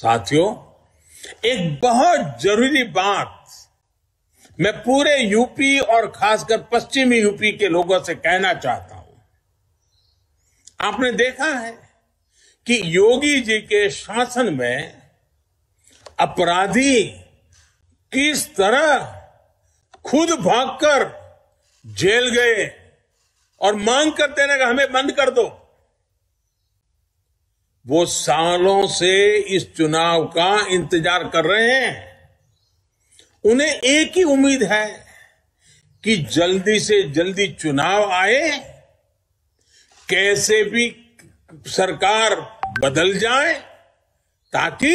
साथियों एक बहुत जरूरी बात मैं पूरे यूपी और खासकर पश्चिमी यूपी के लोगों से कहना चाहता हूं आपने देखा है कि योगी जी के शासन में अपराधी किस तरह खुद भागकर जेल गए और मांग करते रहे हमें बंद कर दो वो सालों से इस चुनाव का इंतजार कर रहे हैं उन्हें एक ही उम्मीद है कि जल्दी से जल्दी चुनाव आए कैसे भी सरकार बदल जाए ताकि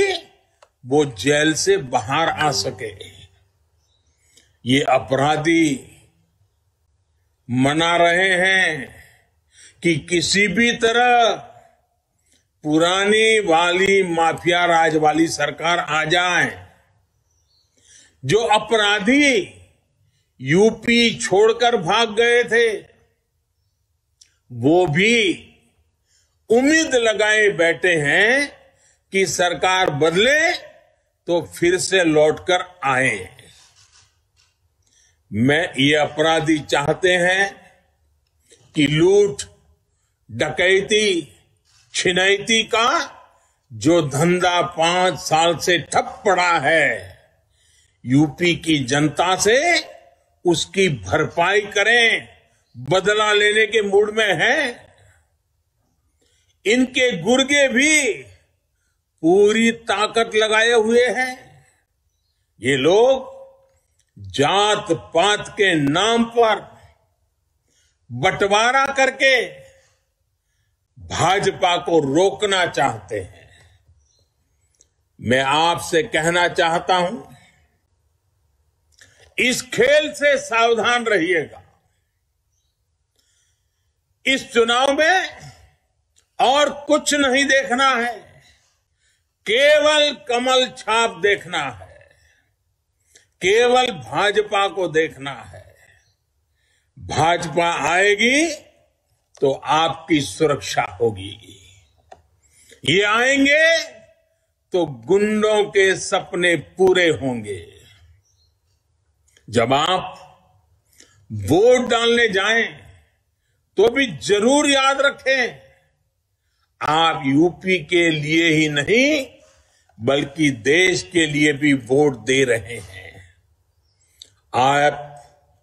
वो जेल से बाहर आ सके ये अपराधी मना रहे हैं कि किसी भी तरह पुरानी वाली माफिया राज वाली सरकार आ जाए जो अपराधी यूपी छोड़कर भाग गए थे वो भी उम्मीद लगाए बैठे हैं कि सरकार बदले तो फिर से लौटकर आए मैं ये अपराधी चाहते हैं कि लूट डकैती छिनैती का जो धंधा पांच साल से ठप पड़ा है यूपी की जनता से उसकी भरपाई करें बदला लेने के मूड में है इनके गुर्गे भी पूरी ताकत लगाए हुए हैं ये लोग जात पात के नाम पर बंटवारा करके भाजपा को रोकना चाहते हैं मैं आपसे कहना चाहता हूं इस खेल से सावधान रहिएगा इस चुनाव में और कुछ नहीं देखना है केवल कमल छाप देखना है केवल भाजपा को देखना है भाजपा आएगी तो आपकी सुरक्षा होगी ये आएंगे तो गुंडों के सपने पूरे होंगे जब आप वोट डालने जाएं तो भी जरूर याद रखें आप यूपी के लिए ही नहीं बल्कि देश के लिए भी वोट दे रहे हैं आप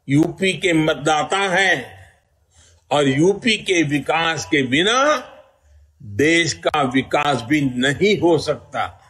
यूपी के मतदाता हैं और यूपी के विकास के बिना देश का विकास भी नहीं हो सकता